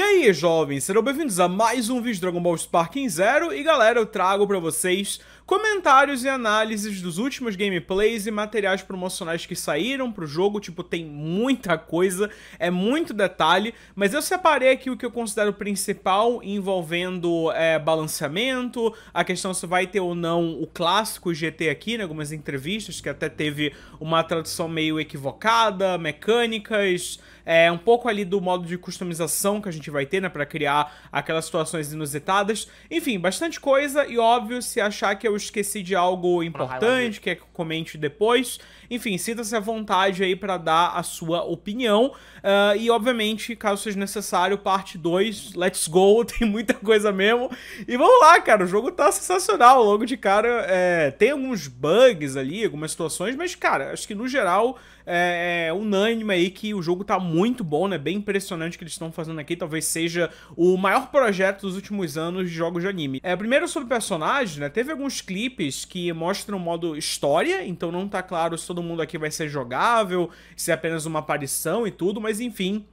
E aí, jovens, serão bem-vindos a mais um vídeo de Dragon Ball Sparking Zero e galera, eu trago para vocês comentários e análises dos últimos gameplays e materiais promocionais que saíram pro jogo, tipo, tem muita coisa, é muito detalhe, mas eu separei aqui o que eu considero principal envolvendo é, balanceamento, a questão se vai ter ou não o clássico GT aqui, né, algumas entrevistas que até teve uma tradução meio equivocada, mecânicas, é, um pouco ali do modo de customização que a gente vai ter, né, para criar aquelas situações inusitadas. Enfim, bastante coisa e óbvio, se achar que eu esqueci de algo importante, quer que é eu comente depois. Enfim, sinta-se à vontade aí para dar a sua opinião. Uh, e obviamente, caso seja necessário, parte 2, let's go, tem muita coisa mesmo. E vamos lá, cara, o jogo tá sensacional. Logo de cara, é, tem alguns bugs ali, algumas situações, mas cara, acho que no geral é, é, unânime aí que o jogo tá muito bom, né? Bem impressionante o que eles estão fazendo aqui. Talvez seja o maior projeto dos últimos anos de jogos de anime. É, primeiro sobre personagens, né? Teve alguns clipes que mostram o modo história, então não tá claro se todo mundo aqui vai ser jogável, se é apenas uma aparição e tudo, mas enfim,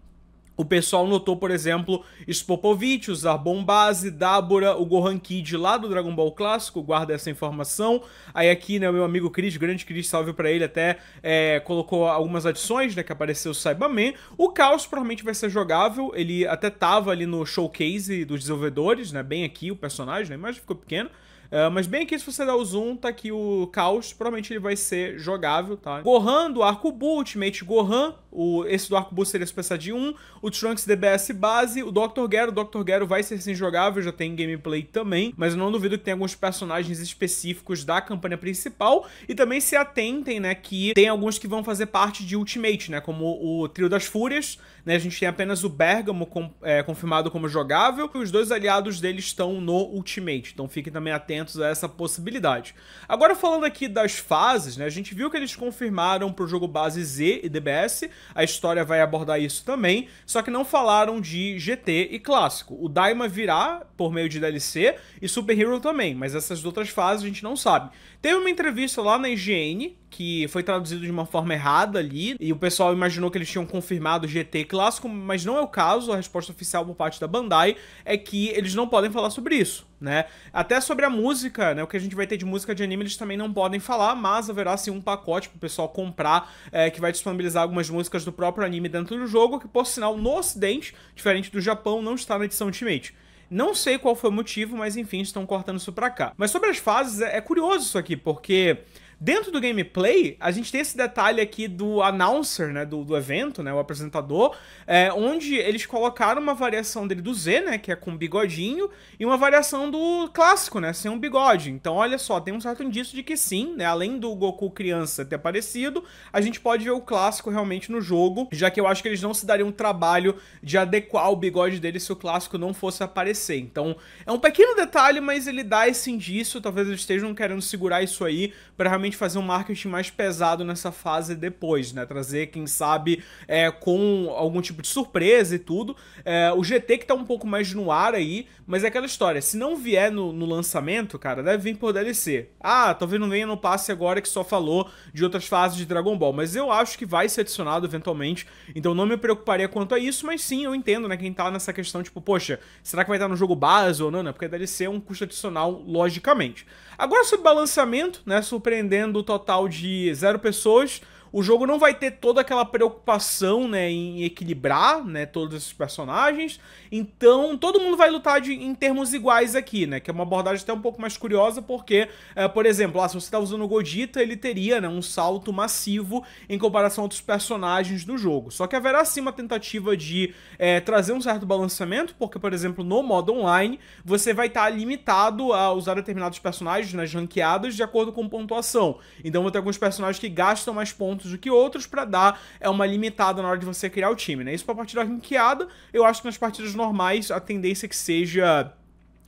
o pessoal notou, por exemplo, Spopovich, usar Bombase, Dábora, o Gohan Kid lá do Dragon Ball Clássico, guarda essa informação. Aí aqui, né, meu amigo Chris, grande Chris, salve para ele, até é, colocou algumas adições, né, que apareceu o Cyberman. O Caos provavelmente vai ser jogável, ele até tava ali no showcase dos desenvolvedores, né, bem aqui o personagem, né, mas ficou pequeno. Uh, é, mas bem aqui, se você der o zoom, tá aqui o Caos, provavelmente ele vai ser jogável, tá? Gohan do Arco Bull, Ultimate Gohan, o, esse do Boost seria Super Saiyajin 1, o Trunks DBS base, o Dr. Gero, o Dr. Gero vai ser sim jogável, já tem gameplay também, mas eu não duvido que tenha alguns personagens específicos da campanha principal, e também se atentem, né, que tem alguns que vão fazer parte de Ultimate, né, como o Trio das Fúrias, né, a gente tem apenas o Bergamo com, é, confirmado como jogável, e os dois aliados dele estão no Ultimate, então fiquem também atentos a essa possibilidade. Agora falando aqui das fases, né, a gente viu que eles confirmaram pro jogo base Z e DBS, a história vai abordar isso também, só que não falaram de GT e clássico. O Daima virá por meio de DLC e Super Hero também, mas essas outras fases a gente não sabe. Teve uma entrevista lá na IGN que foi traduzido de uma forma errada ali, e o pessoal imaginou que eles tinham confirmado GT clássico, mas não é o caso, a resposta oficial por parte da Bandai é que eles não podem falar sobre isso né? Até sobre a música, né? O que a gente vai ter de música de anime eles também não podem falar, mas haverá sim um pacote pro pessoal comprar é, que vai disponibilizar algumas músicas do próprio anime dentro do jogo, que por sinal no ocidente, diferente do Japão, não está na edição Ultimate. Não sei qual foi o motivo, mas enfim, estão cortando isso pra cá. Mas sobre as fases, é, é curioso isso aqui, porque Dentro do gameplay, a gente tem esse detalhe aqui do announcer, né, do, do evento, né, o apresentador, é, onde eles colocaram uma variação dele do Z, né, que é com bigodinho, e uma variação do clássico, né, sem um bigode. Então, olha só, tem um certo indício de que sim, né, além do Goku criança ter aparecido, a gente pode ver o clássico realmente no jogo, já que eu acho que eles não se dariam o trabalho de adequar o bigode dele se o clássico não fosse aparecer. Então, é um pequeno detalhe, mas ele dá esse indício, talvez eles estejam querendo segurar isso aí para realmente fazer um marketing mais pesado nessa fase depois, né? Trazer, quem sabe, é, com algum tipo de surpresa e tudo. É, o GT que tá um pouco mais no ar aí, mas é aquela história, se não vier no, no lançamento, cara, deve vir por DLC. Ah, talvez não venha no passe agora que só falou de outras fases de Dragon Ball, mas eu acho que vai ser adicionado eventualmente, então não me preocuparia quanto a isso, mas sim, eu entendo, né, quem tá nessa questão, tipo, poxa, será que vai estar no jogo base ou não, né? Porque DLC é um custo adicional, logicamente. Agora sobre balanceamento, né, surpreendendo tendo o um total de zero pessoas. O jogo não vai ter toda aquela preocupação, né, em equilibrar, né, todos esses personagens. Então, todo mundo vai lutar de, em termos iguais aqui, né, que é uma abordagem até um pouco mais curiosa, porque, é, por exemplo, ah, se você tá usando o Godita, ele teria, né, um salto massivo em comparação a outros personagens do jogo. Só que haverá sim uma tentativa de é, trazer um certo balanceamento, porque, por exemplo, no modo online, você vai estar tá limitado a usar determinados personagens nas né, ranqueadas de acordo com pontuação. Então, vão ter alguns personagens que gastam mais pontos pontos do que outros para dar é uma limitada na hora de você criar o time, né? Isso para partida ranqueada, eu acho que nas partidas normais a tendência é que seja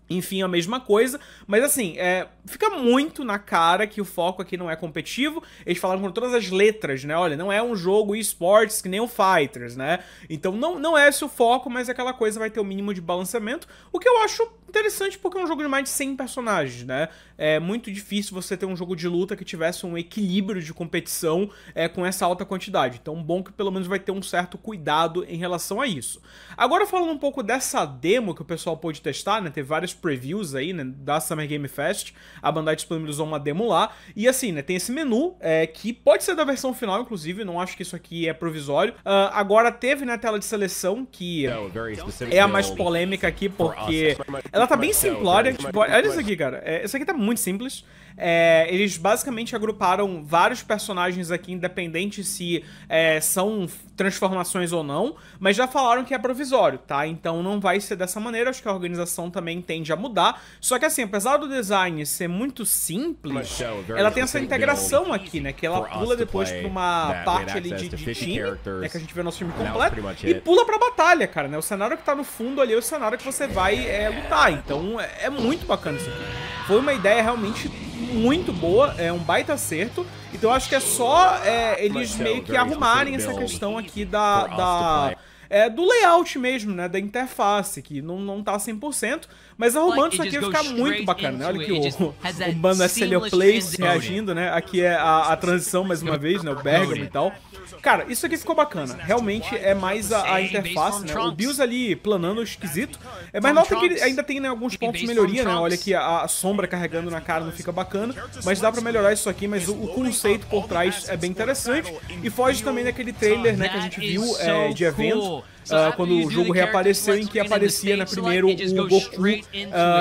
enfim, a mesma coisa. Mas assim, é, fica muito na cara que o foco aqui não é competitivo. Eles falaram com todas as letras, né? Olha, não é um jogo esportes que nem o Fighters, né? Então não, não é esse o foco, mas é aquela coisa vai ter o mínimo de balanceamento. O que eu acho interessante porque é um jogo de mais de 100 personagens, né? É muito difícil você ter um jogo de luta que tivesse um equilíbrio de competição é, com essa alta quantidade. Então bom que pelo menos vai ter um certo cuidado em relação a isso. Agora falando um pouco dessa demo que o pessoal pôde testar, né? Teve várias previews aí, né, da Summer Game Fest. A Bandai disponibilizou uma demo lá. E assim, né, tem esse menu, é, que pode ser da versão final, inclusive, não acho que isso aqui é provisório. Uh, agora teve na né, tela de seleção, que é, é a mais polêmica aqui, porque ela tá bem simplória. É tipo, olha isso aqui, cara. É, isso aqui tá muito simples. É, eles basicamente agruparam vários personagens aqui, independente se é, são transformações ou não, mas já falaram que é provisório, tá? Então não vai ser dessa maneira, acho que a organização também tende a mudar. Só que assim, apesar do design ser muito simples, ela tem essa integração aqui, né? Que ela pula depois pra uma parte ali de, de time, né? Que a gente vê nosso filme completo, e pula pra batalha, cara, né? O cenário que tá no fundo ali é o cenário que você vai é, lutar. Então é, é muito bacana isso aqui foi uma ideia realmente muito boa, é um baita acerto. Então acho que é só é, eles meio que é arrumarem essa questão aqui da, da é, do layout mesmo, né, da interface, que não, não tá 100%. Mas arrumando isso aqui ficar muito bacana, né? Olha que o, o bando é SLO Plays reagindo, né? Aqui é a, a transição mais uma vez, né? O Bergamo e tal. Cara, isso aqui ficou bacana. Realmente é mais a, a interface, né? O Bills ali planando esquisito. É, mas nota que ele ainda tem né, alguns pontos de melhoria, né? Olha que a, a, sombra carregando na cara não fica bacana. Mas dá pra melhorar isso aqui, mas o, o conceito por trás é bem interessante. E foge também daquele trailer né, que a gente viu é, de evento Uh, quando o jogo reapareceu, em que aparecia na né, primeiro o Goku uh,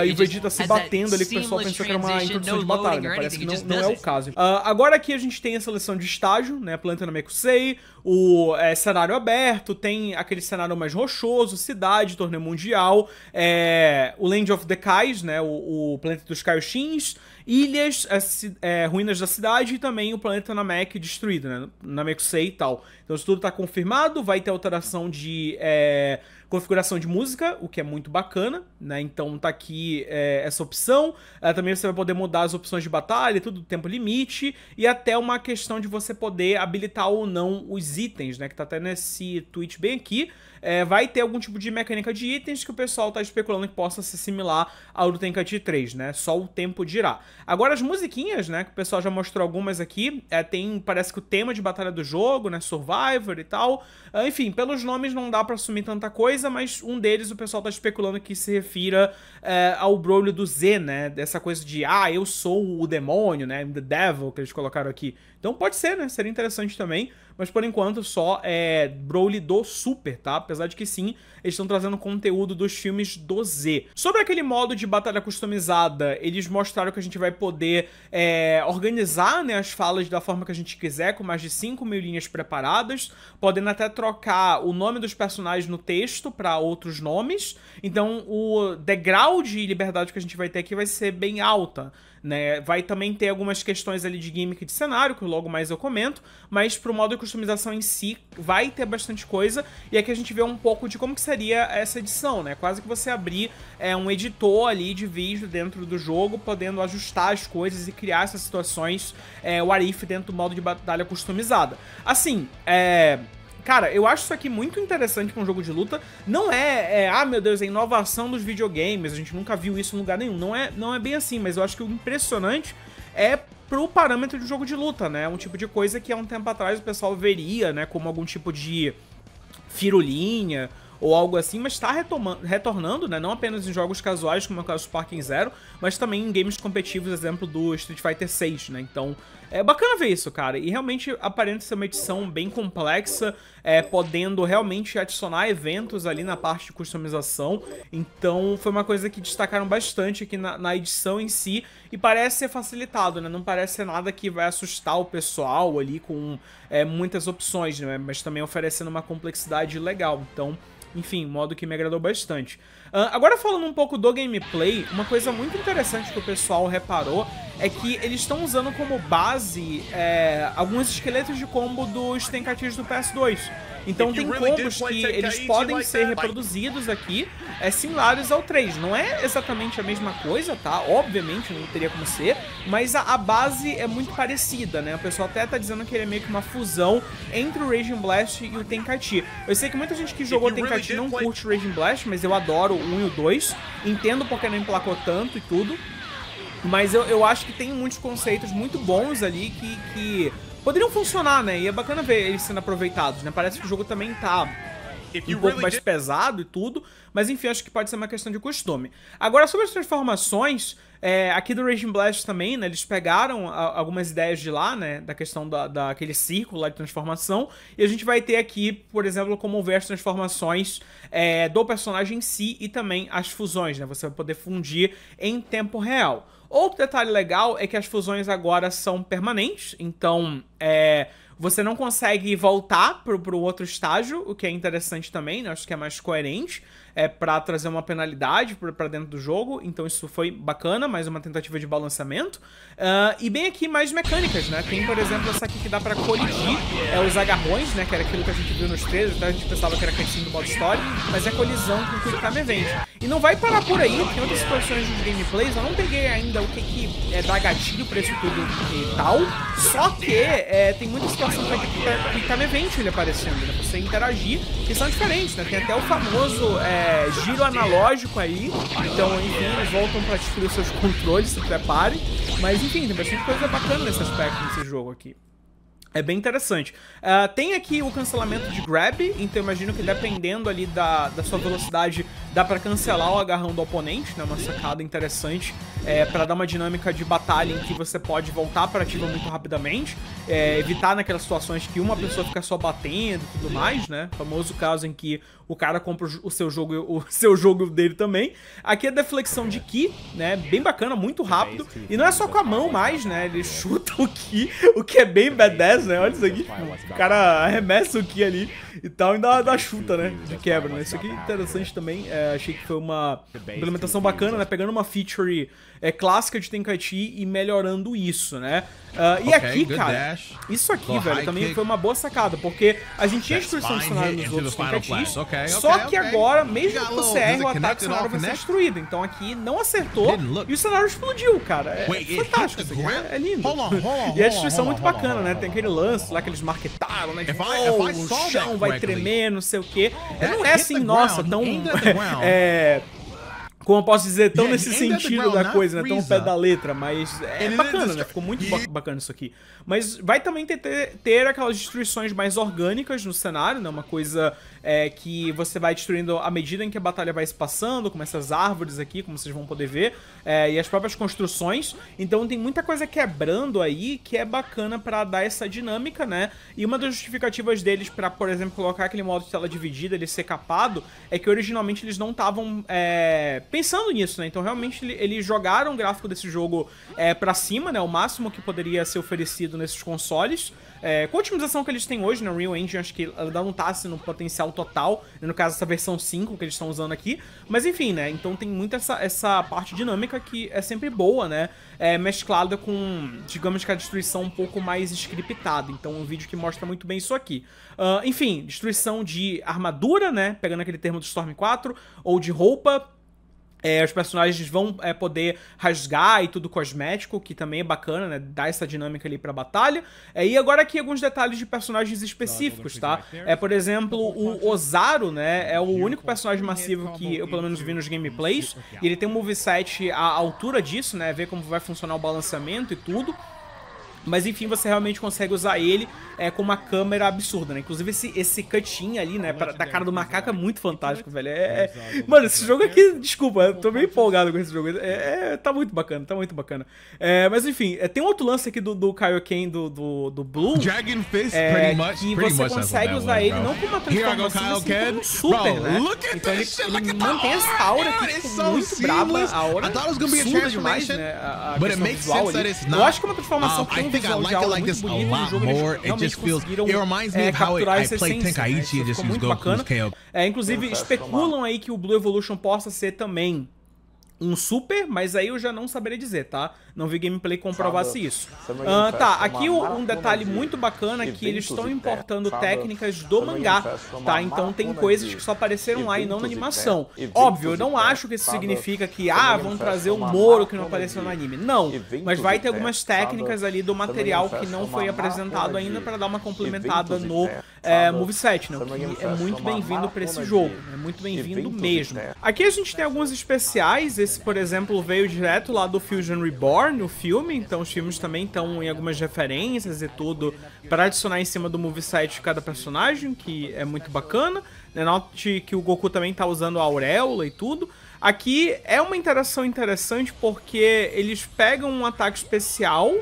e o Vegeta se batendo ali, que o pessoal pensou que era uma introdução de batalha, né, parece que não, não é o caso. Uh, agora aqui a gente tem a seleção de estágio, né, Planta Namekusei, o é, cenário aberto, tem aquele cenário mais rochoso, cidade, torneio mundial, é, o Land of the Kais, né, o, o Planeta dos Kaioshin's, ilhas, as, é, ruínas da cidade e também o planeta Namek destruído, né? Namekusei e tal. Então isso tudo tá confirmado, vai ter alteração de... É, configuração de música, o que é muito bacana, né? Então tá aqui é, essa opção. É, também você vai poder mudar as opções de batalha, tudo tempo limite, e até uma questão de você poder habilitar ou não os itens, né? Que tá até nesse tweet bem aqui. É, vai ter algum tipo de mecânica de itens que o pessoal tá especulando que possa se similar ao do Tenkaichi 3, né? Só o tempo dirá. Agora as musiquinhas, né? Que o pessoal já mostrou algumas aqui. É, tem, parece que o tema de batalha do jogo, né? Survivor e tal. É, enfim, pelos nomes não dá para assumir tanta coisa coisa, mas um deles o pessoal tá especulando que se refira é, ao Broly do Z, né? Dessa coisa de, ah, eu sou o demônio, né? The Devil, que eles colocaram aqui. Então pode ser, né? Seria interessante também. Mas por enquanto só é Broly do Super, tá? Apesar de que sim, eles estão trazendo conteúdo dos filmes do Z. Sobre aquele modo de batalha customizada, eles mostraram que a gente vai poder é, organizar né, as falas da forma que a gente quiser, com mais de 5 mil linhas preparadas, podendo até trocar o nome dos personagens no texto para outros nomes. Então o degrau de liberdade que a gente vai ter aqui vai ser bem alta. Né? Vai também ter algumas questões ali de gimmick de cenário, que logo mais eu comento, mas pro modo de customização em si vai ter bastante coisa, e aqui a gente vê um pouco de como que seria essa edição, né? Quase que você abrir é, um editor ali de vídeo dentro do jogo, podendo ajustar as coisas e criar essas situações, é, o Arif dentro do modo de batalha customizada. Assim, é Cara, eu acho isso aqui muito interessante pra um jogo de luta. Não é, é ah, meu Deus, é inovação dos videogames, a gente nunca viu isso em lugar nenhum. Não é, não é bem assim, mas eu acho que o impressionante é pro parâmetro de jogo de luta, né? É um tipo de coisa que há um tempo atrás o pessoal veria, né? Como algum tipo de firulinha ou algo assim, mas está retornando, né? Não apenas em jogos casuais, como é o caso do Parking Zero, mas também em games competitivos, exemplo do Street Fighter 6, né? Então, é bacana ver isso, cara. E realmente aparenta ser uma edição bem complexa, é, podendo realmente adicionar eventos ali na parte de customização. Então, foi uma coisa que destacaram bastante aqui na, na edição em si. E parece ser facilitado, né? Não parece ser nada que vai assustar o pessoal ali com é, muitas opções, né? Mas também oferecendo uma complexidade legal. Então, enfim, modo que me agradou bastante. Uh, agora falando um pouco do gameplay, uma coisa muito interessante que o pessoal reparou é que eles estão usando como base é, alguns esqueletos de combo dos Tenkaitis do PS2. Então tem combos que eles podem ser reproduzidos aqui, é, similares ao 3. Não é exatamente a mesma coisa, tá? Obviamente não teria como ser, mas a, a base é muito parecida, né? O pessoal até tá dizendo que ele é meio que uma fusão entre o Raging Blast e o Tenkaichi. Eu sei que muita gente que jogou Tenkaichi não curte o Raging Blast, mas eu adoro o 1 e o 2. Entendo porque não emplacou tanto e tudo. Mas eu, eu acho que tem muitos conceitos muito bons ali que, que poderiam funcionar, né? E é bacana ver eles sendo aproveitados, né? Parece que o jogo também tá um pouco mais pesado e tudo, mas enfim, acho que pode ser uma questão de costume. Agora, sobre as transformações, é, aqui do Raging Blast também, né, eles pegaram a, algumas ideias de lá, né, da questão da, daquele círculo lá de transformação, e a gente vai ter aqui, por exemplo, como ver as transformações é, do personagem em si e também as fusões, né, você vai poder fundir em tempo real. Outro detalhe legal é que as fusões agora são permanentes, então é, você não consegue voltar pro, pro outro estágio, o que é interessante também, né? acho que é mais coerente, é para trazer uma penalidade para dentro do jogo, então isso foi bacana, mais uma tentativa de balançamento. Uh, ah, e bem aqui mais mecânicas, né? Tem, por exemplo, essa aqui que dá para colidir, é os agarrões, né? Que era aquilo que a gente viu nos trailers, até então a gente pensava que era cutscene do modo história, mas é colisão com o Quick Time Event. E não vai parar por aí, tem outras situações de gameplays, eu não peguei ainda o que, que é, dá gatilho pra isso tudo e tal, só que é, tem muita situação pra que tá, tá event ele aparecendo, né? Você interagir, que são diferentes, né? Tem até o famoso é, giro analógico aí, então, enfim, eles voltam pra destruir os seus controles, se preparem, mas enfim, tem bastante coisa bacana nesse aspecto, nesse jogo aqui. É bem interessante. Uh, tem aqui o cancelamento de grab, então imagino que dependendo ali da, da sua velocidade, Dá pra cancelar o agarrão do oponente, né? Uma sacada interessante é, para dar uma dinâmica de batalha em que você pode voltar para ativa muito rapidamente, é, evitar naquelas situações que uma pessoa fica só batendo e tudo mais, né? famoso caso em que o cara compra o seu jogo o seu jogo dele também. Aqui é deflexão de Ki, né? Bem bacana, muito rápido. E não é só com a mão mais, né? Ele chuta o Ki, o que é bem badass, né? Olha isso aqui. O cara arremessa o Ki ali e tal, e dá, dá chuta, né? De quebra, né? Isso aqui é interessante também. É, achei que foi uma implementação bacana, né? Pegando uma feature é, clássica de Tenkaichi e melhorando isso, né? Uh, e okay, aqui, cara, dash. isso aqui, velho, também kick. foi uma boa sacada, porque a gente tinha destruição de cenário nos outros Tenkaichi, okay, okay, só que agora, mesmo que o CR, o ataque do cenário vai ser destruído. Então aqui não acertou e o cenário explodiu, cara. É Wait, fantástico isso aqui, é lindo. Hold on, hold on, e a destruição é muito bacana, né? Tem aquele lance lá que eles marketaram, né? De, oh, o chão vai tremer, não sei o quê. Não é assim, nossa, tão... É, como eu posso dizer, tão é nesse sentido da coisa, né? Tão pé da letra, mas é, é bacana, né? Ficou muito bacana isso aqui. Mas vai também ter, ter aquelas destruições mais orgânicas no cenário, né? Uma coisa é, que você vai destruindo à medida em que a batalha vai se passando, como essas árvores aqui, como vocês vão poder ver, é, e as próprias construções. Então tem muita coisa quebrando aí que é bacana para dar essa dinâmica, né? E uma das justificativas deles para, por exemplo, colocar aquele modo de tela dividida, ele ser capado, é que originalmente eles não estavam é, pensando nisso, né? Então realmente eles jogaram o gráfico desse jogo é, para cima, né? O máximo que poderia ser oferecido nesses consoles. É, com a otimização que eles têm hoje, né? Real Engine, acho que ela dá tá um tasse no potencial o total, né, no caso essa versão 5 que eles estão usando aqui, mas enfim, né, então tem muito essa, essa parte dinâmica que é sempre boa, né, é mesclada com, digamos que a destruição um pouco mais scriptada, então um vídeo que mostra muito bem isso aqui. Uh, enfim, destruição de armadura, né, pegando aquele termo do Storm 4, ou de roupa, é, os personagens vão é, poder rasgar e tudo cosmético, que também é bacana, né? Dá essa dinâmica ali pra batalha. É, e agora aqui alguns detalhes de personagens específicos, tá? É, por exemplo, o Ozaru, né? É o único personagem massivo que eu pelo menos vi nos gameplays. E ele tem um moveset à altura disso, né? Ver como vai funcionar o balanceamento e tudo. Mas enfim, você realmente consegue usar ele é, com uma câmera absurda, né? Inclusive esse, esse cutinho ali, né, pra, da cara do macaco é muito fantástico, velho. É, é... mano, esse jogo aqui, desculpa, eu tô meio empolgado com esse jogo. É, é, tá muito bacana, tá muito bacana. É, mas enfim, é, tem um outro lance aqui do, do Kaioken do, do, do Blue. Dragon Fist, pretty much. E você consegue usar ele não como uma transformação, mas como um super, né? Então ele, ele mantém essa aura aqui, tipo, muito brava. A aura absurda demais, né? A, a, a, a, Eu acho que é uma transformação que think I like it like this a lot more. It just feels. It reminds me é, of how it, I played Tenkaichi and just used Goku's KO. É, inclusive especulam aí que o Blue Evolution possa ser também um super, mas aí eu já não saberia dizer, tá? Não vi gameplay que comprovasse isso. Ah, tá, aqui um detalhe muito bacana é que eles estão importando técnicas do mangá, tá? Então tem coisas que só apareceram lá e não na animação. Óbvio, eu não acho que isso significa que, ah, vão trazer o Moro que não apareceu no anime. Não, mas vai ter algumas técnicas ali do material que não foi apresentado ainda para dar uma complementada no é, moveset, né? que é muito bem-vindo para esse jogo. É muito bem-vindo mesmo. Aqui a gente tem alguns especiais, esse, por exemplo, veio direto lá do Fusion Reborn, lore no filme, então os filmes também estão em algumas referências e tudo para adicionar em cima do moveset de cada personagem, que é muito bacana. Né? Note que o Goku também está usando a auréola e tudo. Aqui é uma interação interessante porque eles pegam um ataque especial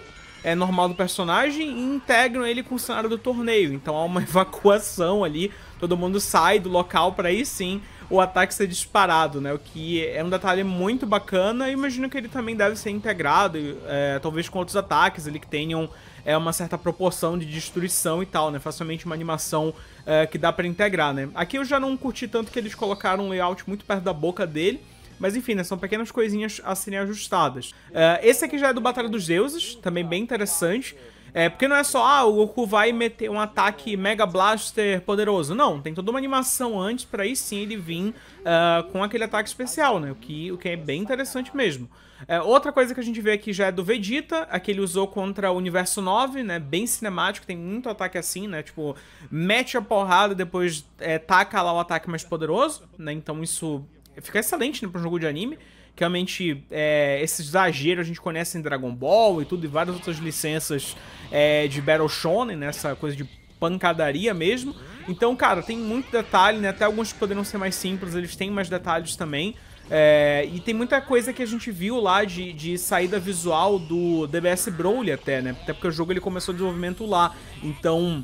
é, normal do personagem e integram ele com o cenário do torneio. Então há uma evacuação ali, todo mundo sai do local para aí sim o ataque ser disparado, né? O que é um detalhe muito bacana. imagino que ele também deve ser integrado, é, talvez com outros ataques ali que tenham é, uma certa proporção de destruição e tal, né? Facilmente uma animação é, que dá para integrar, né? Aqui eu já não curti tanto que eles colocaram um layout muito perto da boca dele. Mas enfim, né, são pequenas coisinhas a serem ajustadas. Uh, esse aqui já é do Batalha dos Deuses, também bem interessante. É, porque não é só, ah, o Goku vai meter um ataque Mega Blaster poderoso. Não, tem toda uma animação antes pra aí sim ele vir uh, com aquele ataque especial, né? O que, o que é bem interessante mesmo. É, outra coisa que a gente vê aqui já é do Vegeta, aquele usou contra o Universo 9, né? Bem cinemático, tem muito ataque assim, né? Tipo, mete a porrada e depois é, taca lá o ataque mais poderoso, né? Então isso fica excelente né, para um jogo de anime que realmente é, esse exagero a gente conhece em Dragon Ball e tudo, e várias outras licenças é, de Battle Shonen, né, essa coisa de pancadaria mesmo. Então, cara, tem muito detalhe, né? Até alguns que poderiam ser mais simples, eles têm mais detalhes também. É, e tem muita coisa que a gente viu lá de, de saída visual do DBS Broly até, né? Até porque o jogo ele começou o desenvolvimento lá. Então,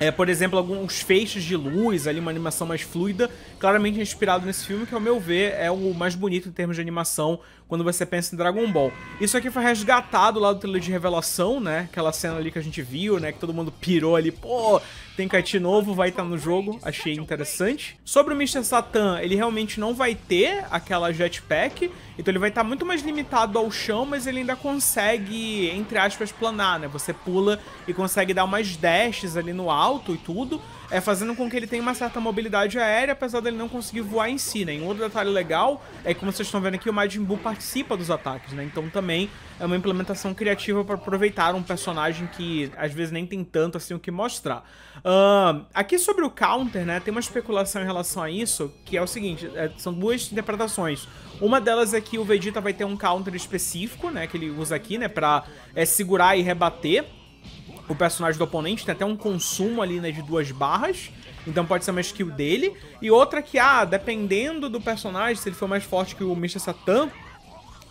é, por exemplo, alguns feixes de luz, ali uma animação mais fluida, claramente inspirado nesse filme, que ao meu ver é o mais bonito em termos de animação quando você pensa em Dragon Ball. Isso aqui foi resgatado lá do trailer de revelação, né? Aquela cena ali que a gente viu, né? Que todo mundo pirou ali, pô, Tenkaichi novo vai estar no jogo, achei interessante. Sobre o Mr. Satan, ele realmente não vai ter aquela jetpack, então ele vai estar muito mais limitado ao chão, mas ele ainda consegue, entre aspas, planar, né? Você pula e consegue dar umas dashes ali no alto e tudo, é fazendo com que ele tenha uma certa mobilidade aérea, apesar dele não conseguir voar em si, né? E um outro detalhe legal é que, como vocês estão vendo aqui, o Majin Buu participa dos ataques, né? Então também é uma implementação criativa para aproveitar um personagem que às vezes nem tem tanto assim o que mostrar. Uh, aqui sobre o counter, né, tem uma especulação em relação a isso, que é o seguinte, é, são duas interpretações. Uma delas é que o Vegeta vai ter um counter específico, né, que ele usa aqui, né, pra é, segurar e rebater o personagem do oponente, tem até um consumo ali, né, de duas barras. Então pode ser uma skill dele. E outra que, ah, dependendo do personagem, se ele for mais forte que o Mr. Satan,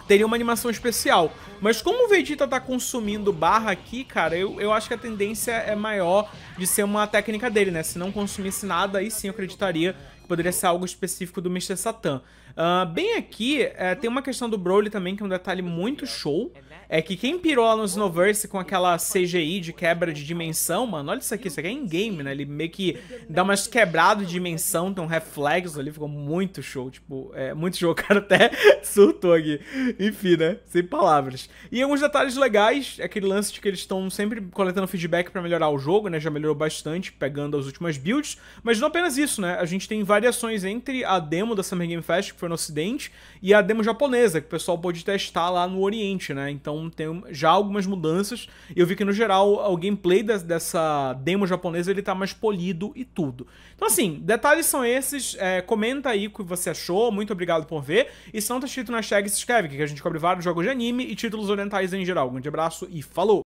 teria uma animação especial. Mas como o Vegeta tá consumindo barra aqui, cara, eu, eu acho que a tendência é maior de ser uma técnica dele, né? Se não consumisse nada, aí sim eu acreditaria que poderia ser algo específico do Mr. Satan. Uh, bem aqui, é, tem uma questão do Broly também, que é um detalhe muito show. É que quem pirou no Snowverse com aquela CGI de quebra de dimensão, mano, olha isso aqui, isso aqui é in-game, né? Ele meio que dá umas quebradas de dimensão, tem um reflexo ali, ficou muito show, tipo, é muito show, o cara até surtou aqui. Enfim, né? Sem palavras. E alguns detalhes legais, é aquele lance de que eles estão sempre coletando feedback para melhorar o jogo, né? Já melhorou bastante, pegando as últimas builds. Mas não apenas isso, né? A gente tem variações entre a demo da Summer Game Fest foi no Ocidente, e a demo japonesa, que o pessoal pôde testar lá no Oriente, né? Então tem já algumas mudanças. Eu vi que no geral o gameplay dessa demo japonesa ele tá mais polido e tudo. Então, assim, detalhes são esses. É, comenta aí o que você achou. Muito obrigado por ver. E se não tá escrito na hashtag, se inscreve, que a gente cobre vários jogos de anime e títulos orientais em geral. Um grande abraço e falou!